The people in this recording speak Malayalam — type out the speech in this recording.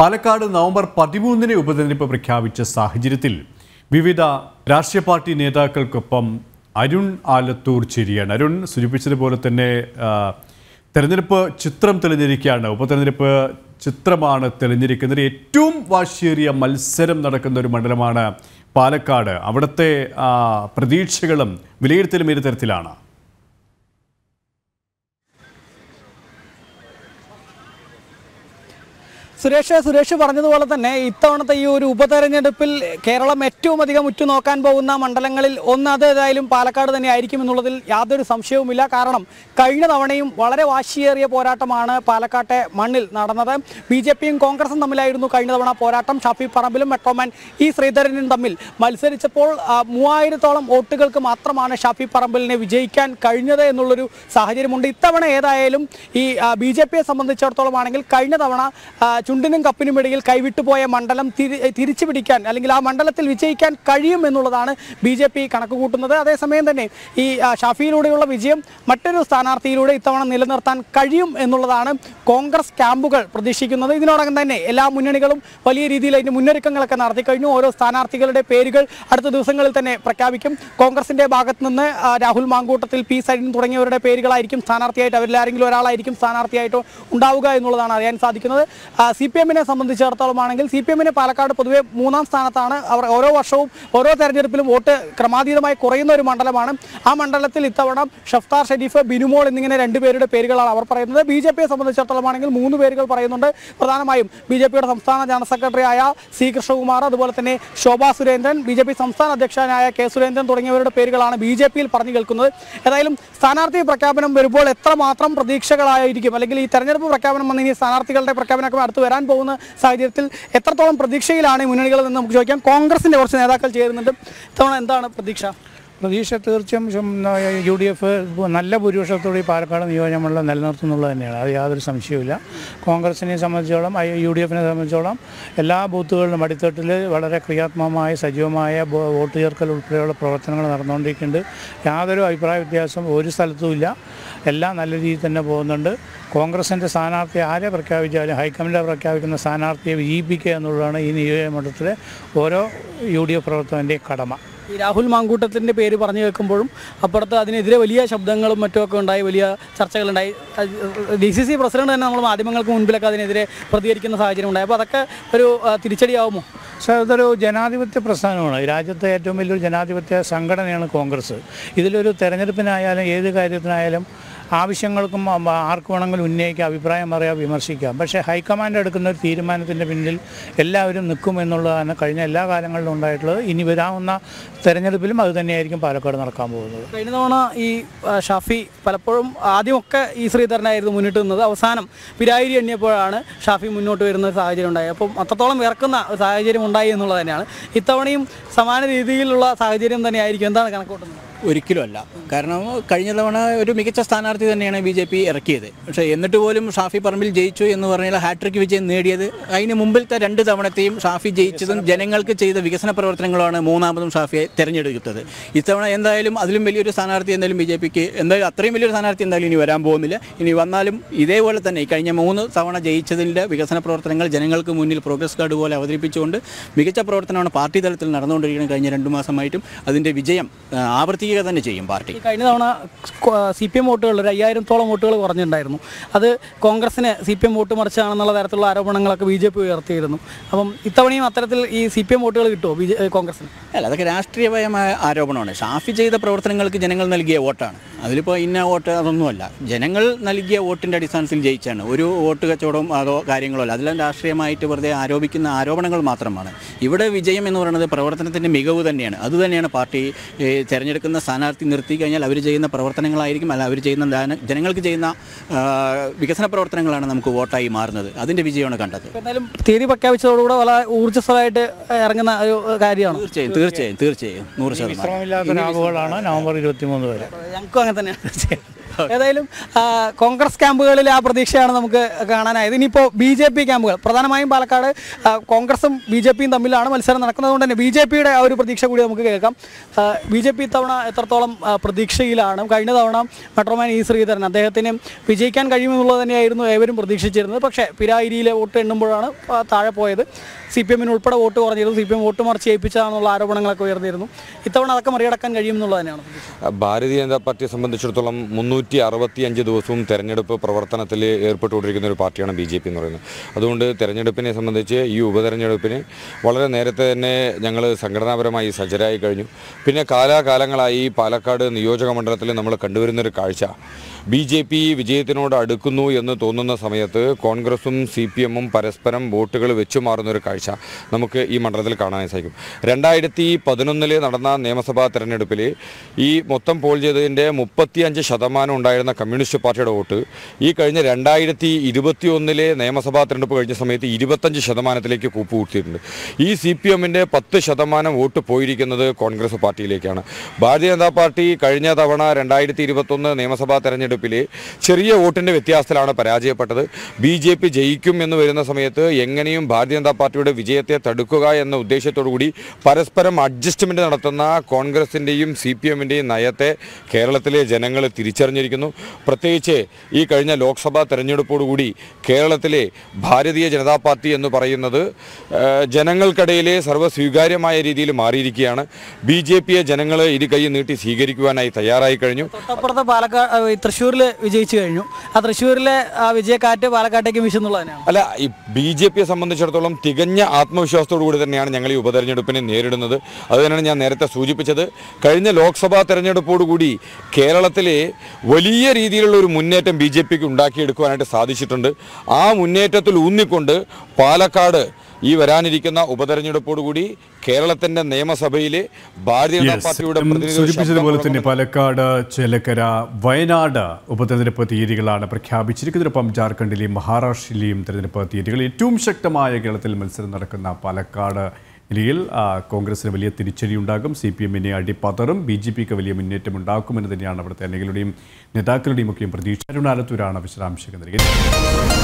പാലക്കാട് നവംബർ പതിമൂന്നിന് ഉപതെരഞ്ഞെടുപ്പ് പ്രഖ്യാപിച്ച സാഹചര്യത്തിൽ വിവിധ രാഷ്ട്രീയ പാർട്ടി നേതാക്കൾക്കൊപ്പം അരുൺ ആലത്തൂർ ചിരിയാണ് അരുൺ സൂചിപ്പിച്ചതുപോലെ തന്നെ തെരഞ്ഞെടുപ്പ് ചിത്രം തെളിഞ്ഞിരിക്കുകയാണ് ഉപതെരഞ്ഞെടുപ്പ് ചിത്രമാണ് തെളിഞ്ഞിരിക്കുന്നത് ഏറ്റവും വാശിയേറിയ മത്സരം നടക്കുന്ന ഒരു മണ്ഡലമാണ് പാലക്കാട് അവിടുത്തെ പ്രതീക്ഷകളും വിലയിരുത്തലും ഏത് തരത്തിലാണ് സുരേഷ് സുരേഷ് പറഞ്ഞതുപോലെ തന്നെ ഇത്തവണത്തെ ഈ ഒരു ഉപതെരഞ്ഞെടുപ്പിൽ കേരളം ഏറ്റവും അധികം ഉറ്റുനോക്കാൻ പോകുന്ന മണ്ഡലങ്ങളിൽ ഒന്ന് അതേതായാലും പാലക്കാട് തന്നെ ആയിരിക്കും എന്നുള്ളതിൽ യാതൊരു സംശയവുമില്ല കാരണം കഴിഞ്ഞ തവണയും വളരെ വാശിയേറിയ പോരാട്ടമാണ് പാലക്കാട്ടെ മണ്ണിൽ നടന്നത് ബി ജെ പിയും കോൺഗ്രസും തമ്മിലായിരുന്നു കഴിഞ്ഞ തവണ പോരാട്ടം ഷാഫി പറമ്പിലും മെട്രോമാൻ ഇ ശ്രീധരനും തമ്മിൽ മത്സരിച്ചപ്പോൾ മൂവായിരത്തോളം വോട്ടുകൾക്ക് മാത്രമാണ് ഷാഫി പറമ്പിലിനെ വിജയിക്കാൻ കഴിഞ്ഞത് എന്നുള്ളൊരു സാഹചര്യമുണ്ട് ഇത്തവണ ഏതായാലും ഈ ബി ജെ പിയെ സംബന്ധിച്ചിടത്തോളം ആണെങ്കിൽ കഴിഞ്ഞ തവണ ചുണ്ടിനും കപ്പിനും ഇടയിൽ കൈവിട്ടുപോയ മണ്ഡലം തിരിച്ചു പിടിക്കാൻ അല്ലെങ്കിൽ ആ മണ്ഡലത്തിൽ വിജയിക്കാൻ കഴിയും എന്നുള്ളതാണ് ബി ജെ പി കണക്കുകൂട്ടുന്നത് അതേസമയം തന്നെ ഈ ഷാഫിയിലൂടെയുള്ള വിജയം മറ്റൊരു സ്ഥാനാർത്ഥിയിലൂടെ ഇത്തവണ നിലനിർത്താൻ കഴിയും എന്നുള്ളതാണ് കോൺഗ്രസ് ക്യാമ്പുകൾ പ്രതീക്ഷിക്കുന്നത് ഇതിനോടകം തന്നെ എല്ലാ മുന്നണികളും വലിയ രീതിയിൽ അതിൻ്റെ മുന്നൊരുക്കങ്ങളൊക്കെ നടത്തി കഴിഞ്ഞു ഓരോ സ്ഥാനാർത്ഥികളുടെ പേരുകൾ അടുത്ത ദിവസങ്ങളിൽ തന്നെ പ്രഖ്യാപിക്കും കോൺഗ്രസിന്റെ ഭാഗത്ത് നിന്ന് രാഹുൽ മാങ്കൂട്ടത്തിൽ പി സരിൻ തുടങ്ങിയവരുടെ പേരുകളായിരിക്കും സ്ഥാനാർത്ഥിയായിട്ട് അവരിലാരെങ്കിലും ഒരാളായിരിക്കും സ്ഥാനാർത്ഥിയായിട്ട് ഉണ്ടാവുക എന്നുള്ളതാണ് അറിയാൻ സാധിക്കുന്നത് സി പി എമ്മിനെ സംബന്ധിച്ചിടത്തോളമാണെങ്കിൽ സി പി എമ്മിന് പാലക്കാട് പൊതുവെ മൂന്നാം സ്ഥാനത്താണ് അവർ ഓരോ വർഷവും ഓരോ തെരഞ്ഞെടുപ്പിലും വോട്ട് ക്രമാതീതമായി കുറയുന്ന ഒരു മണ്ഡലമാണ് ആ മണ്ഡലത്തിൽ ഇത്തവണ ഷഫ്താർ ഷെരീഫ് ബിനുമോൾ എന്നിങ്ങനെ രണ്ടുപേരുടെ പേരുകളാണ് അവർ പറയുന്നത് ബി ജെ പിയെ സംബന്ധിച്ചിടത്തോളമാണെങ്കിൽ മൂന്ന് പേരുകൾ പറയുന്നുണ്ട് പ്രധാനമായും ബി ജെ പിയുടെ സംസ്ഥാന ജനറൽ സെക്രട്ടറിയായ സി കൃഷ്ണകുമാർ അതുപോലെ തന്നെ Shobha Surendran B J P സംസ്ഥാന അധ്യക്ഷനായ കെ സുരേന്ദ്രൻ തുടങ്ങിയവരുടെ പേരുകളാണ് ബി ജെ പിയിൽ പറഞ്ഞു കേൾക്കുന്നത് ഏതായാലും സ്ഥാനാർത്ഥി പ്രഖ്യാപനം വരുമ്പോൾ എത്രമാത്രം പ്രതീക്ഷകളായിരിക്കും അല്ലെങ്കിൽ ഈ തെരഞ്ഞെടുപ്പ് പ്രഖ്യാപനം വന്ന് സ്ഥാനാർത്ഥികളുടെ പ്രഖ്യാപനമൊക്കെ അടുത്ത് വരാൻ പോകുന്ന സാഹചര്യത്തിൽ എത്രത്തോളം പ്രതീക്ഷയിലാണ് മുന്നണികളെന്ന് നമുക്ക് ചോദിക്കാം കോൺഗ്രസിൻ്റെ കുറച്ച് നേതാക്കൾ ചേരുന്നുണ്ട് ഇത്തവണ എന്താണ് പ്രതീക്ഷ പ്രതീക്ഷ തീർച്ചയായും യു ഡി എഫ് നല്ല ഭൂരിപക്ഷത്തോടെ ഈ പാലക്കാട് നിയോജനമണ്ഡലം നിലനിർത്തുന്നുള്ളത് തന്നെയാണ് അത് യാതൊരു സംശയവുമില്ല കോൺഗ്രസിനെ സംബന്ധിച്ചോളം യു ഡി എഫിനെ സംബന്ധിച്ചോളം എല്ലാ ബൂത്തുകളിലും അടിത്തട്ടിൽ വളരെ ക്രിയാത്മകമായ സജീവമായ വോട്ട് ചേർക്കൽ ഉൾപ്പെടെയുള്ള പ്രവർത്തനങ്ങൾ നടന്നുകൊണ്ടിരിക്കുന്നുണ്ട് യാതൊരു അഭിപ്രായ വ്യത്യാസവും ഒരു സ്ഥലത്തുമില്ല എല്ലാം നല്ല രീതിയിൽ തന്നെ പോകുന്നുണ്ട് കോൺഗ്രസിൻ്റെ സ്ഥാനാർത്ഥിയെ ആരെ പ്രഖ്യാപിച്ചാലും ഹൈക്കമാൻഡ് പ്രഖ്യാപിക്കുന്ന സ്ഥാനാർത്ഥിയെ വിജയിപ്പിക്കുക എന്നുള്ളതാണ് ഈ നിയോജകമണ്ഡലത്തിലെ ഓരോ യു ഡി എഫ് പ്രവർത്തകൻ്റെയും കടമ ഈ രാഹുൽ മാങ്കൂട്ടത്തിൻ്റെ പേര് പറഞ്ഞു കേൾക്കുമ്പോഴും അപ്പുറത്ത് അതിനെതിരെ വലിയ ശബ്ദങ്ങളും മറ്റുമൊക്കെ ഉണ്ടായി വലിയ ചർച്ചകളുണ്ടായി ഡി സി സി പ്രസിഡന്റ് തന്നെ നമ്മൾ മാധ്യമങ്ങൾക്ക് മുൻപിലൊക്കെ അതിനെതിരെ പ്രതികരിക്കുന്ന സാഹചര്യം ഉണ്ടായി അപ്പോൾ അതൊക്കെ ഒരു തിരിച്ചടിയാവുമോ സർ അതൊരു ജനാധിപത്യ പ്രസ്ഥാനമാണ് രാജ്യത്തെ ഏറ്റവും വലിയൊരു ജനാധിപത്യ സംഘടനയാണ് കോൺഗ്രസ് ഇതിലൊരു തെരഞ്ഞെടുപ്പിനായാലും ഏത് കാര്യത്തിനായാലും ആവശ്യങ്ങൾക്കും ആർക്ക് വേണമെങ്കിലും ഉന്നയിക്കാം അഭിപ്രായം പറയാം വിമർശിക്കാം പക്ഷേ ഹൈക്കമാൻഡ് എടുക്കുന്ന ഒരു തീരുമാനത്തിൻ്റെ പിന്നിൽ എല്ലാവരും നിൽക്കും എന്നുള്ളതാണ് കഴിഞ്ഞ എല്ലാ കാലങ്ങളിലും ഉണ്ടായിട്ടുള്ളത് ഇനി വരാവുന്ന തെരഞ്ഞെടുപ്പിലും അത് തന്നെയായിരിക്കും പാലക്കാട് നടക്കാൻ പോകുന്നത് കഴിഞ്ഞ തവണ ഈ ഷാഫി പലപ്പോഴും ആദ്യമൊക്കെ ഈ ശ്രീധരനായിരുന്നു മുന്നിട്ട് നിന്നത് അവസാനം പിരായിരി എണ്ണിയപ്പോഴാണ് ഷാഫി മുന്നോട്ട് വരുന്ന സാഹചര്യം ഉണ്ടായത് അപ്പം അത്രത്തോളം ഇറക്കുന്ന സാഹചര്യം ഉണ്ടായി എന്നുള്ളത് തന്നെയാണ് ഇത്തവണയും സമാന രീതിയിലുള്ള സാഹചര്യം തന്നെയായിരിക്കും എന്താണ് കണക്കൂട്ടുന്നത് ഒരിക്കലുമല്ല കാരണം കഴിഞ്ഞ തവണ ഒരു മികച്ച സ്ഥാനാർത്ഥി തന്നെയാണ് ബി ജെ പി ഇറക്കിയത് പക്ഷേ എന്നിട്ട് പോലും ഷാഫി പറമ്പിൽ ജയിച്ചു എന്ന് പറഞ്ഞാൽ ഹാട്രിക് വിജയം നേടിയത് അതിന് മുമ്പിലത്തെ രണ്ട് തവണത്തെയും ഷാഫി ജയിച്ചതും ജനങ്ങൾക്ക് ചെയ്ത വികസന പ്രവർത്തനങ്ങളാണ് മൂന്നാമതും ഷാഫിയെ തിരഞ്ഞെടുത്തത് ഇത്തവണ എന്തായാലും അതിലും വലിയൊരു സ്ഥാനാർത്ഥി എന്തായാലും ബി ജെ പിക്ക് എന്തായാലും അത്രയും വലിയൊരു സ്ഥാനാർത്ഥി എന്തായാലും ഇനി വരാൻ പോകുന്നില്ല ഇനി വന്നാലും ഇതേപോലെ തന്നെ കഴിഞ്ഞ മൂന്ന് തവണ ജയിച്ചതിൻ്റെ വികസന പ്രവർത്തനങ്ങൾ ജനങ്ങൾക്ക് മുന്നിൽ പ്രോഗ്രസ് കാർഡ് പോലെ അവതരിപ്പിച്ചുകൊണ്ട് മികച്ച പ്രവർത്തനമാണ് പാർട്ടി തലത്തിൽ നടന്നുകൊണ്ടിരിക്കുന്നത് കഴിഞ്ഞ രണ്ട് മാസമായിട്ടും അതിൻ്റെ വിജയം ആവർത്തി എത്തിക്കുക തന്നെ ചെയ്യും പാർട്ടി കഴിഞ്ഞ തവണ സി പി എം വോട്ടുകൾ ഒരു അയ്യായിരത്തോളം വോട്ടുകൾ കുറഞ്ഞിട്ടുണ്ടായിരുന്നു അത് കോൺഗ്രസിന് സി പി എം വോട്ട് മറിച്ചാണെന്നുള്ള തരത്തിലുള്ള ആരോപണങ്ങളൊക്കെ ബി ജെ പി ഉയർത്തിയിരുന്നു അപ്പം ഇത്തവണയും അത്തരത്തിൽ ഈ സി പി എം വോട്ടുകൾ കിട്ടുമോ ബി ജെ കോൺഗ്രസിന് അല്ല അതൊക്കെ രാഷ്ട്രീയപരമായ ആരോപണമാണ് ഷാഫി ചെയ്ത പ്രവർത്തനങ്ങൾക്ക് ജനങ്ങൾ നൽകിയ വോട്ടാണ് അതിലിപ്പോൾ ഇന്ന വോട്ട് അതൊന്നുമല്ല ജനങ്ങൾ നൽകിയ വോട്ടിൻ്റെ അടിസ്ഥാനത്തിൽ ജയിച്ചാണ് ഒരു വോട്ട് കച്ചവടവും അതോ കാര്യങ്ങളോ അല്ല അതെല്ലാം രാഷ്ട്രീയമായിട്ട് വെറുതെ ആരോപിക്കുന്ന ആരോപണങ്ങൾ മാത്രമാണ് ഇവിടെ വിജയം എന്ന് പറയുന്നത് പ്രവർത്തനത്തിൻ്റെ മികവ് തന്നെയാണ് അതുതന്നെയാണ് പാർട്ടി തിരഞ്ഞെടുക്കുന്ന സ്ഥാനാർത്ഥി നിർത്തി കഴിഞ്ഞാൽ അവർ ചെയ്യുന്ന പ്രവർത്തനങ്ങളായിരിക്കും അല്ല അവർ ചെയ്യുന്ന ജനങ്ങൾക്ക് ചെയ്യുന്ന വികസന പ്രവർത്തനങ്ങളാണ് നമുക്ക് വോട്ടായി മാറുന്നത് അതിൻ്റെ വിജയമാണ് കണ്ടത് എന്തായാലും തീയതി പ്രഖ്യാപിച്ചതോടുകൂടെ വളരെ ഊർജ്ജസ്വലമായിട്ട് ഇറങ്ങുന്ന ഒരു കാര്യമാണ് തീർച്ചയായും തീർച്ചയായും തീർച്ചയായും നൂറ് ശതമാനം നവംബർ വരെ ഞങ്ങൾക്കും അങ്ങനെ त ഏതായാലും കോൺഗ്രസ് ക്യാമ്പുകളിൽ ആ പ്രതീക്ഷയാണ് നമുക്ക് കാണാനായത് ഇനിയിപ്പോൾ ബി ജെ പി ക്യാമ്പുകൾ പ്രധാനമായും പാലക്കാട് കോൺഗ്രസും ബി ജെ പിയും തമ്മിലാണ് മത്സരം നടക്കുന്നത് കൊണ്ട് തന്നെ ബി ജെ പിയുടെ ആ ഒരു പ്രതീക്ഷ കൂടി നമുക്ക് കേൾക്കാം ബി ജെ പി തവണ എത്രത്തോളം പ്രതീക്ഷയിലാണ് കഴിഞ്ഞ തവണ മെട്രോമാൻ ഇ ശ്രീധരൻ അദ്ദേഹത്തിന് വിജയിക്കാൻ കഴിയുമെന്നുള്ളത് തന്നെയായിരുന്നു ഏവരും പ്രതീക്ഷിച്ചിരുന്നത് പക്ഷേ പിരായിരിയിലെ വോട്ട് എണ്ണുമ്പോഴാണ് താഴെ പോയത് സി പി എമ്മിന് ഉൾപ്പെടെ വോട്ട് കുറഞ്ഞിരുന്നു സി പി എം വോട്ട് മറിച്ച് ഏൽപ്പിച്ചതാണെന്നുള്ള ആരോപണങ്ങളൊക്കെ ഉയർന്നിരുന്നു ഇത്തവണ അതൊക്കെ മറികടക്കാൻ കഴിയുമെന്നുള്ളത് തന്നെയാണ് ഭാരതീയ ജനതാ പാർട്ടിയെ സംബന്ധിച്ചിടത്തോളം മുന്നൂറ്റി മുന്നൂറ്റി അറുപത്തിയഞ്ച് ദിവസവും തെരഞ്ഞെടുപ്പ് പ്രവർത്തനത്തിൽ ഏർപ്പെട്ടുകൊണ്ടിരിക്കുന്ന ഒരു പാർട്ടിയാണ് ബി ജെ പി എന്ന് പറയുന്നത് അതുകൊണ്ട് തെരഞ്ഞെടുപ്പിനെ സംബന്ധിച്ച് ഈ ഉപതെരഞ്ഞെടുപ്പിന് വളരെ നേരത്തെ തന്നെ ഞങ്ങൾ സംഘടനാപരമായി സജ്ജരായി കഴിഞ്ഞു പിന്നെ കാലാകാലങ്ങളായി പാലക്കാട് നിയോജക മണ്ഡലത്തിൽ നമ്മൾ കണ്ടുവരുന്നൊരു കാഴ്ച ബി ജെ പി വിജയത്തിനോട് അടുക്കുന്നു എന്ന് തോന്നുന്ന സമയത്ത് കോൺഗ്രസും സി പി എമ്മും പരസ്പരം വോട്ടുകൾ വെച്ചു മാറുന്നൊരു കാഴ്ച നമുക്ക് ഈ മണ്ഡലത്തിൽ കാണാൻ സാധിക്കും രണ്ടായിരത്തി പതിനൊന്നിൽ നടന്ന നിയമസഭാ തെരഞ്ഞെടുപ്പിൽ ഈ മൊത്തം പോൾ ചെയ്തതിൻ്റെ മുപ്പത്തിയഞ്ച് ശതമാനം ഉണ്ടായിരുന്ന കമ്മ്യൂണിസ്റ്റ് പാർട്ടിയുടെ വോട്ട് ഈ കഴിഞ്ഞ രണ്ടായിരത്തി ഇരുപത്തി ഒന്നിലെ നിയമസഭാ തെരഞ്ഞെടുപ്പ് കഴിഞ്ഞ സമയത്ത് ഇരുപത്തഞ്ച് ശതമാനത്തിലേക്ക് കൂപ്പുകൂട്ടിയിട്ടുണ്ട് ഈ സി പി എമ്മിൻ്റെ പത്ത് ശതമാനം വോട്ട് പോയിരിക്കുന്നത് കോൺഗ്രസ് പാർട്ടിയിലേക്കാണ് ഭാരതീയ ജനതാ പാർട്ടി കഴിഞ്ഞ തവണ രണ്ടായിരത്തി ഇരുപത്തൊന്ന് നിയമസഭാ തെരഞ്ഞെടുപ്പിൽ ചെറിയ വോട്ടിൻ്റെ വ്യത്യാസത്തിലാണ് പരാജയപ്പെട്ടത് ബി ജെ പി ജയിക്കും എന്ന് വരുന്ന സമയത്ത് എങ്ങനെയും ഭാരതീയ ജനതാ പാർട്ടിയുടെ വിജയത്തെ തടുക്കുക എന്ന ഉദ്ദേശത്തോടു കൂടി പരസ്പരം അഡ്ജസ്റ്റ്മെൻറ്റ് നടത്തുന്ന കോൺഗ്രസിൻ്റെയും സി പി എമ്മിൻ്റെയും നയത്തെ കേരളത്തിലെ ജനങ്ങൾ തിരിച്ചറിഞ്ഞിരിക്കും സ്വീകരിക്കുന്നു പ്രത്യേകിച്ച് ഈ കഴിഞ്ഞ ലോക്സഭാ തെരഞ്ഞെടുപ്പോടുകൂടി കേരളത്തിലെ ഭാരതീയ ജനതാ പാർട്ടി എന്ന് പറയുന്നത് ജനങ്ങൾക്കിടയിലെ സർവ്വസ്വീകാര്യമായ രീതിയിൽ മാറിയിരിക്കുകയാണ് ബി ജെ പിയെ ജനങ്ങൾ ഇരു കൈ നീട്ടി സ്വീകരിക്കുവാനായി തയ്യാറായി കഴിഞ്ഞു തൊട്ടപ്പുറത്ത് പാലക്കാട് തൃശ്ശൂരിൽ വിജയിച്ചു കഴിഞ്ഞു ആ തൃശ്ശൂരിലെ ആ വിജയക്കാറ്റ് പാലക്കാട്ടേക്ക് വിശുന്നുള്ളതാണ് അല്ല ഈ ബി ജെ പിയെ സംബന്ധിച്ചിടത്തോളം തികഞ്ഞ ആത്മവിശ്വാസത്തോടുകൂടി തന്നെയാണ് ഞങ്ങൾ ഈ ഉപതെരഞ്ഞെടുപ്പിനെ നേരിടുന്നത് അതുതന്നെയാണ് ഞാൻ നേരത്തെ സൂചിപ്പിച്ചത് കഴിഞ്ഞ ലോക്സഭാ തെരഞ്ഞെടുപ്പോടുകൂടി കേരളത്തിലെ വലിയ രീതിയിലുള്ള ഒരു മുന്നേറ്റം ബി ജെ പിക്ക് ഉണ്ടാക്കിയെടുക്കുവാനായിട്ട് സാധിച്ചിട്ടുണ്ട് ആ മുന്നേറ്റത്തിൽ ഊന്നിക്കൊണ്ട് പാലക്കാട് ഈ വരാനിരിക്കുന്ന ഉപതെരഞ്ഞെടുപ്പോടുകൂടി കേരളത്തിന്റെ നിയമസഭയിലെ ഭാരതീയ ജനതാ പാർട്ടിയുടെ സൂചിപ്പിച്ചതുപോലെ തന്നെ പാലക്കാട് ചെലക്കര വയനാട് ഉപതെരഞ്ഞെടുപ്പ് തീയതികളാണ് പ്രഖ്യാപിച്ചിരിക്കുന്നതിനൊപ്പം ജാർഖണ്ഡിലെയും മഹാരാഷ്ട്രയിലെയും തെരഞ്ഞെടുപ്പ് തീയതികൾ ഏറ്റവും ശക്തമായ കേരളത്തിൽ മത്സരം നടക്കുന്ന പാലക്കാട് നിലയിൽ കോൺഗ്രസിന് വലിയ തിരിച്ചടിയുണ്ടാകും സി പി എമ്മിനെ അടിപ്പതറും ബി ജെ പിക്ക് വലിയ മുന്നേറ്റം ഉണ്ടാക്കുമെന്ന് തന്നെയാണ് അവിടുത്തെ അണികളുടെയും നേതാക്കളുടെയും ഒക്കെയും പ്രതീക്ഷ അരുണാലത്തൂരാണ് വിശദാംശങ്ങൾ നൽകിയത്